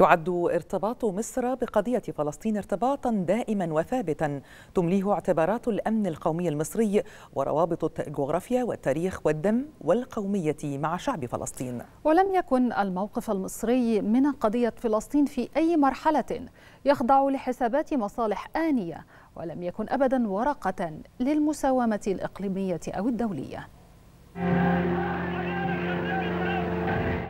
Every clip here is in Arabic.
يعد ارتباط مصر بقضية فلسطين ارتباطا دائما وثابتا تمليه اعتبارات الأمن القومي المصري وروابط الجغرافيا والتاريخ والدم والقومية مع شعب فلسطين ولم يكن الموقف المصري من قضية فلسطين في أي مرحلة يخضع لحسابات مصالح آنية ولم يكن أبدا ورقة للمساومة الإقليمية أو الدولية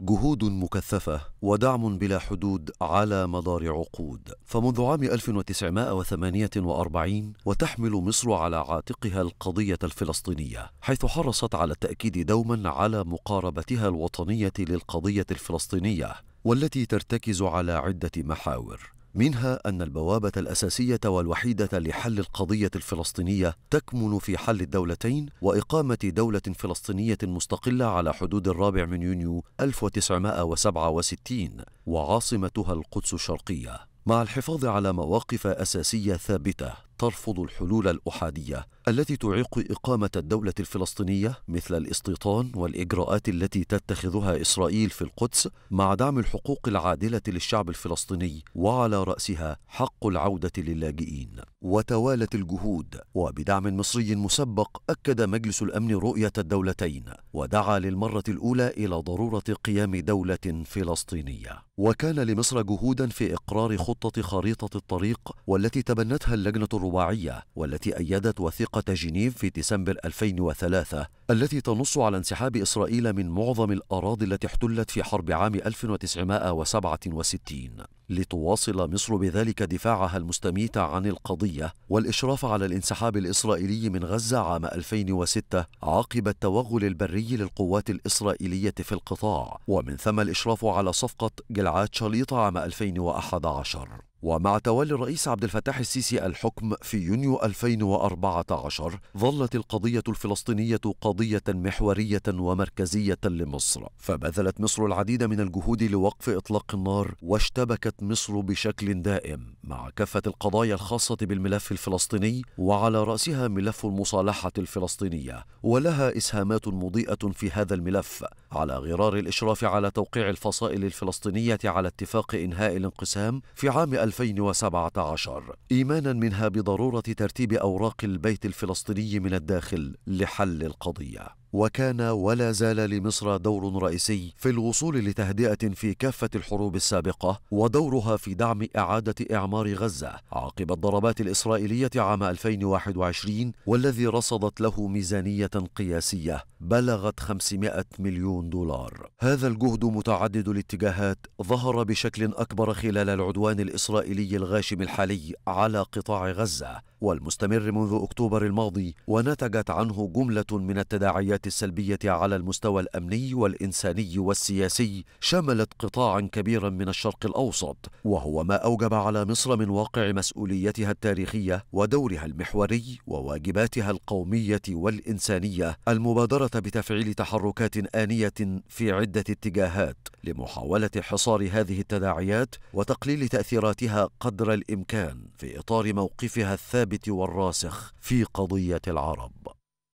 جهود مكثفة ودعم بلا حدود على مدار عقود فمنذ عام 1948 وتحمل مصر على عاتقها القضية الفلسطينية حيث حرصت على التأكيد دوما على مقاربتها الوطنية للقضية الفلسطينية والتي ترتكز على عدة محاور منها أن البوابة الأساسية والوحيدة لحل القضية الفلسطينية تكمن في حل الدولتين وإقامة دولة فلسطينية مستقلة على حدود الرابع من يونيو 1967 وعاصمتها القدس الشرقية مع الحفاظ على مواقف أساسية ثابتة ترفض الحلول الأحادية التي تعيق إقامة الدولة الفلسطينية مثل الاستيطان والإجراءات التي تتخذها إسرائيل في القدس مع دعم الحقوق العادلة للشعب الفلسطيني وعلى رأسها حق العودة للاجئين وتوالت الجهود وبدعم مصري مسبق أكد مجلس الأمن رؤية الدولتين ودعا للمرة الأولى إلى ضرورة قيام دولة فلسطينية وكان لمصر جهودا في إقرار خطة خريطة الطريق والتي تبنتها اللجنة الرباعية والتي أيدت وثيقة جنيف في ديسمبر 2003 التي تنص على انسحاب إسرائيل من معظم الأراضي التي احتلت في حرب عام 1967 لتواصل مصر بذلك دفاعها المستميت عن القضية والإشراف على الانسحاب الإسرائيلي من غزة عام 2006 عقب التوغل البري للقوات الإسرائيلية في القطاع ومن ثم الإشراف على صفقة جلعاد شليط عام 2011 ومع تولي الرئيس عبد الفتاح السيسي الحكم في يونيو 2014 ظلت القضية الفلسطينية قضية محورية ومركزية لمصر، فبذلت مصر العديد من الجهود لوقف إطلاق النار واشتبكت مصر بشكل دائم مع كافة القضايا الخاصة بالملف الفلسطيني وعلى رأسها ملف المصالحة الفلسطينية، ولها إسهامات مضيئة في هذا الملف على غرار الإشراف على توقيع الفصائل الفلسطينية على اتفاق إنهاء الانقسام في عام 2017 إيمانا منها بضرورة ترتيب أوراق البيت الفلسطيني من الداخل لحل القضية وكان ولا زال لمصر دور رئيسي في الوصول لتهدئة في كافة الحروب السابقة ودورها في دعم إعادة إعمار غزة عقب الضربات الإسرائيلية عام 2021 والذي رصدت له ميزانية قياسية بلغت 500 مليون دولار هذا الجهد متعدد الاتجاهات ظهر بشكل أكبر خلال العدوان الإسرائيلي الغاشم الحالي على قطاع غزة والمستمر منذ أكتوبر الماضي ونتجت عنه جملة من التداعيات السلبية على المستوى الأمني والإنساني والسياسي شملت قطاعا كبيرا من الشرق الأوسط وهو ما أوجب على مصر من واقع مسؤوليتها التاريخية ودورها المحوري وواجباتها القومية والإنسانية المبادرة بتفعيل تحركات آنية في عدة اتجاهات لمحاولة حصار هذه التداعيات وتقليل تأثيراتها قدر الإمكان في إطار موقفها الثابت والراسخ في قضية العرب